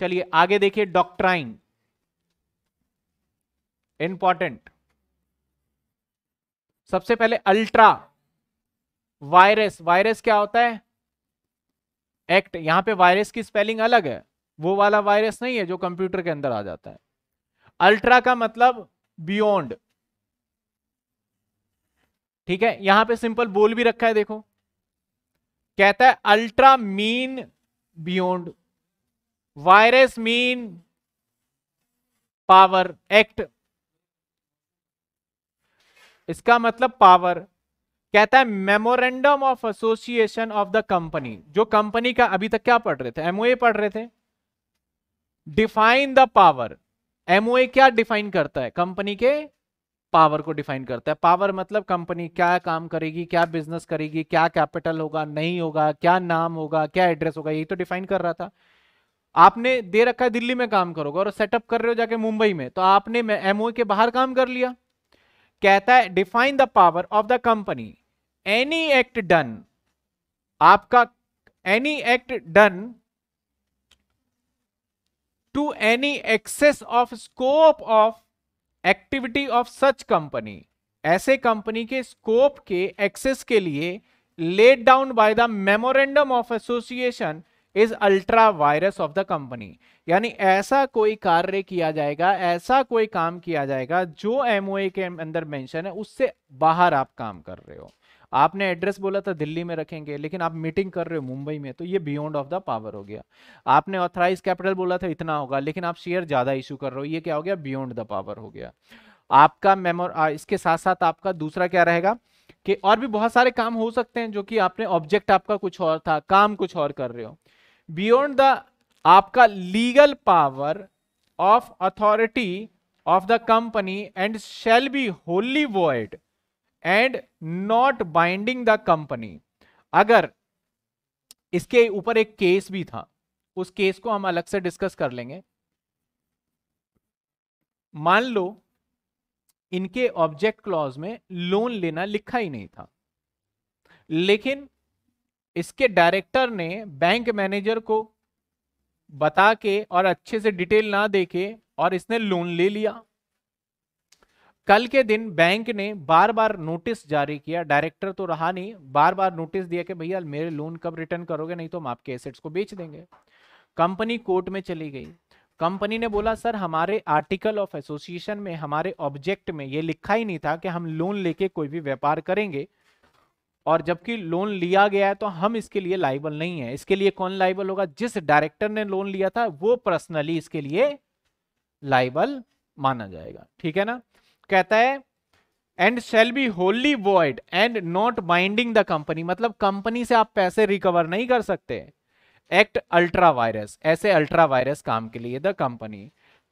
चलिए आगे देखिए डॉक्ट्राइन इंपॉर्टेंट सबसे पहले अल्ट्रा वायरस वायरस क्या होता है एक्ट यहां पे वायरस की स्पेलिंग अलग है वो वाला वायरस नहीं है जो कंप्यूटर के अंदर आ जाता है अल्ट्रा का मतलब बियॉन्ड ठीक है यहां पे सिंपल बोल भी रखा है देखो कहता है ultra mean beyond vires mean power act इसका मतलब पावर कहता है memorandum of association of the company जो कंपनी का अभी तक क्या पढ़ रहे थे एमओए पढ़ रहे थे डिफाइन द पावर एमओए क्या डिफाइन करता है कंपनी के पावर को डिफाइन करता है पावर मतलब कंपनी क्या काम करेगी क्या बिजनेस करेगी क्या कैपिटल होगा नहीं होगा क्या नाम होगा क्या एड्रेस होगा यही तो डिफाइन कर रहा था आपने दे रखा है दिल्ली में काम करोगे और सेटअप कर रहे हो जाके मुंबई में तो आपने एमओ e के बाहर काम कर लिया कहता है define the power of the company any act done आपका any act done to any excess of scope of activity of such company ऐसे कंपनी के स्कोप के एक्सेस के लिए laid down by the memorandum of association is ultra vires of the company यानी ऐसा कोई कार्य किया जाएगा ऐसा कोई काम किया जाएगा जो एमओए के अंदर मेंशन है उससे बाहर आप काम कर रहे हो आपने एड्रेस बोला था दिल्ली में रखेंगे लेकिन आप मीटिंग कर रहे हो मुंबई में तो ये बियॉन्ड ऑफ द पावर हो गया आपने ऑथराइज कैपिटल बोला था इतना होगा लेकिन आप शेयर ज्यादा इशू कर रहे हो ये क्या हो गया बियॉन्ड द पावर हो गया आपका मेमोर इसके साथ साथ आपका दूसरा क्या रहेगा कि और भी बहुत सारे काम हो सकते हैं जो कि आपने ऑब्जेक्ट आपका कुछ और था काम कुछ और कर रहे हो बियॉन्ड द आपका legal power of authority of the company and shall be wholly void and not binding the company अगर इसके ऊपर एक केस भी था उस केस को हम अलग से डिस्कस कर लेंगे मान लो इनके ऑब्जेक्ट क्लॉज में लोन लेना लिखा ही नहीं था लेकिन इसके डायरेक्टर ने बैंक मैनेजर को बता के और अच्छे से डिटेल ना देके और इसने लोन ले लिया कल के दिन बैंक ने बार बार नोटिस जारी किया डायरेक्टर तो रहा नहीं बार बार नोटिस दिया कि भैया मेरे लोन कब रिटर्न करोगे नहीं तो हम आपके एसेट्स को बेच देंगे कंपनी कोर्ट में चली गई कंपनी ने बोला सर हमारे आर्टिकल ऑफ एसोसिएशन में हमारे ऑब्जेक्ट में ये लिखा ही नहीं था कि हम लोन लेके कोई भी व्यापार करेंगे और जबकि लोन लिया गया है तो हम इसके लिए लाइबल नहीं है इसके लिए कौन लाइबल होगा जिस डायरेक्टर ने लोन लिया था वो पर्सनली इसके लिए लाइबल माना जाएगा ठीक है ना कहता है and shall be wholly void and not binding the company मतलब कंपनी से आप पैसे रिकवर नहीं कर सकते एक्ट अल्ट्रा वायरस ऐसे अल्ट्रा वायरस काम के लिए the company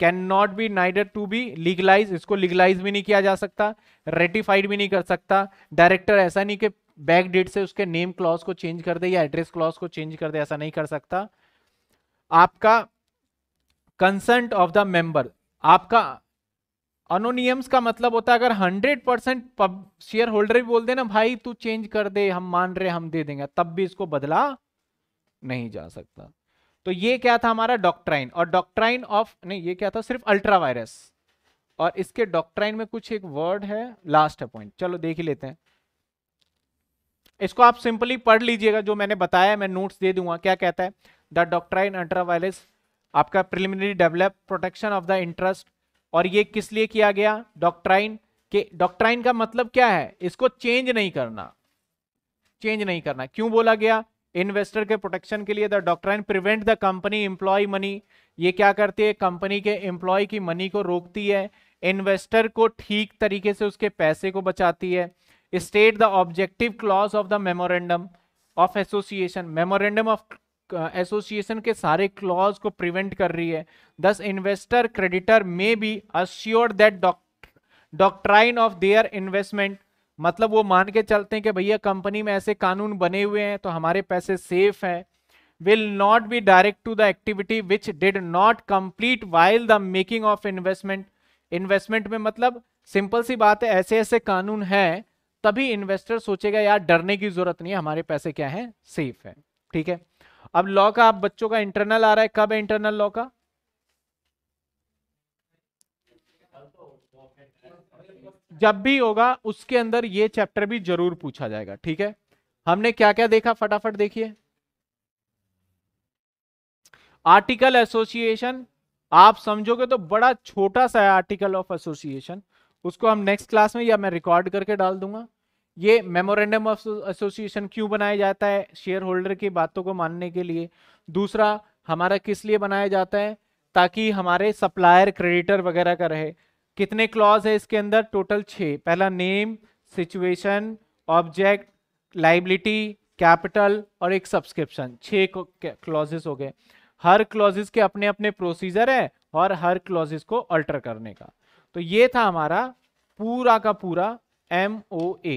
can not be neither to be legalise इसको लीगलाइज भी नहीं किया जा सकता रेटिफाइड भी नहीं कर सकता डायरेक्टर ऐसा नहीं कि बैक डेट से उसके नेम क्लॉज को चेंज कर दे या एड्रेस क्लॉज को चेंज कर दे ऐसा नहीं कर सकता आपका कंसेंट ऑफ द मेंबर आपका अनोनियम्स का मतलब होता है अगर 100 परसेंट शेयर होल्डर भी बोल देना भाई तू चेंज कर दे हम मान रहे हम दे देंगे तब भी इसको बदला नहीं जा सकता तो ये क्या था हमारा डॉक्ट्राइन और डॉक्ट्राइन ऑफ नहीं ये क्या था सिर्फ अल्ट्रा वायरस और इसके डॉक्ट्राइन में कुछ एक वर्ड है लास्ट है पॉइंट चलो देख ही लेते हैं इसको आप सिंपली पढ़ लीजिएगा जो मैंने बताया मैं नोट्स दे दूंगा क्या कहता है द डॉक्ट्राइन अल्ट्रावायलेस आपका preliminary develop protection of the interest और ये किस लिए किया गया डॉक्ट्राइन के डॉक्ट्राइन का मतलब क्या है इसको चेंज नहीं करना चेंज नहीं करना क्यों बोला गया इन्वेस्टर के प्रोटेक्शन के लिए the doctrine prevent the company employ money ये क्या करती है कंपनी के एम्प्लॉय की मनी को रोकती है इन्वेस्टर को ठीक तरीके से उसके पैसे को बचाती है state the objective clause of the memorandum of association memorandum of association uh, के सारे क्लॉज को प्रिवेंट कर रही है thus investor creditor may be assure that doctrine of their investment मतलब वो मान के चलते हैं कि भैया कंपनी में ऐसे कानून बने हुए हैं तो हमारे पैसे सेफ है will not be direct to the activity which did not complete while the making of investment investment में मतलब सिंपल सी बात है ऐसे ऐसे कानून हैं तभी इन्वेस्टर सोचेगा यार डरने की जरूरत नहीं है हमारे पैसे क्या है सेफ है ठीक है अब लॉ का आप बच्चों का इंटरनल आ रहा है कब है इंटरनल लॉ का जब भी होगा उसके अंदर ये चैप्टर भी जरूर पूछा जाएगा ठीक है हमने क्या क्या देखा फटाफट देखिए आर्टिकल एसोसिएशन आप समझोगे तो बड़ा छोटा सा है आर्टिकल ऑफ एसोसिएशन उसको हम नेक्स्ट क्लास में या मैं रिकॉर्ड करके डाल दूंगा ये मेमोरेंडम ऑफ एसोसिएशन क्यों बनाया जाता है शेयर होल्डर की बातों को मानने के लिए दूसरा हमारा किस लिए बनाया जाता है ताकि हमारे सप्लायर क्रेडिटर वगैरह का रहे कितने क्लॉज है इसके अंदर टोटल छः पहला name situation object liability capital और एक सब्सक्रिप्शन छः क्लॉजेस हो गए हर क्लॉजेस के अपने अपने प्रोसीजर है और हर क्लॉजेस को अल्टर करने का तो ये था हमारा पूरा का पूरा एम ओ ए